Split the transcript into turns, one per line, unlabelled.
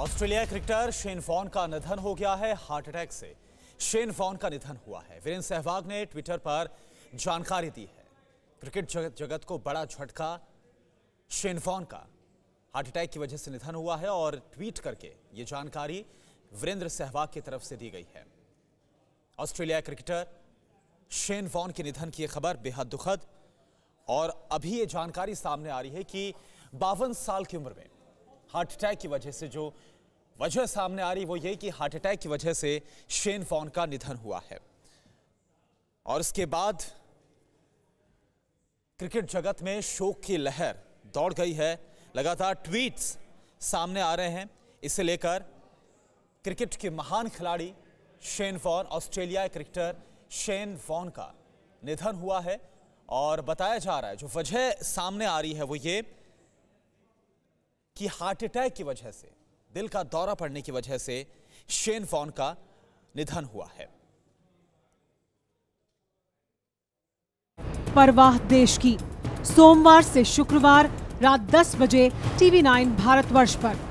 Australia cricketer Shane Warne का निधन हो गया है हार्ट अटैक से शेन फॉन का निधन हुआ है वीरेंद्र सहवाग ने ट्विटर पर जानकारी दी है क्रिकेट जगत, जगत को बड़ा झटका शेन फॉन का हार्ट अटैक की वजह से निधन हुआ है और ट्वीट करके ये जानकारी वीरेंद्र सहवाग की तरफ से दी गई है ऑस्ट्रेलिया क्रिकेटर शेन फॉन के निधन की खबर बेहद दुखद और अभी ये जानकारी सामने आ रही है कि बावन साल की उम्र में हार्ट अटैक की वजह से जो वजह सामने आ रही वो ये कि हार्ट अटैक की वजह से शेन फॉन का निधन हुआ है और इसके बाद क्रिकेट जगत में शोक की लहर दौड़ गई है लगातार ट्वीट्स सामने आ रहे हैं इसे लेकर क्रिकेट के महान खिलाड़ी Shane Warne Australia cricketer Shane Warne का निधन हुआ है और बताया जा रहा है जो वजह सामने आ रही है वो ये कि हार्ट अटैक की वजह से दिल का दौरा पड़ने की वजह से शेन फॉन का निधन हुआ है
परवाह देश की सोमवार से शुक्रवार रात 10 बजे टीवी 9 भारतवर्ष पर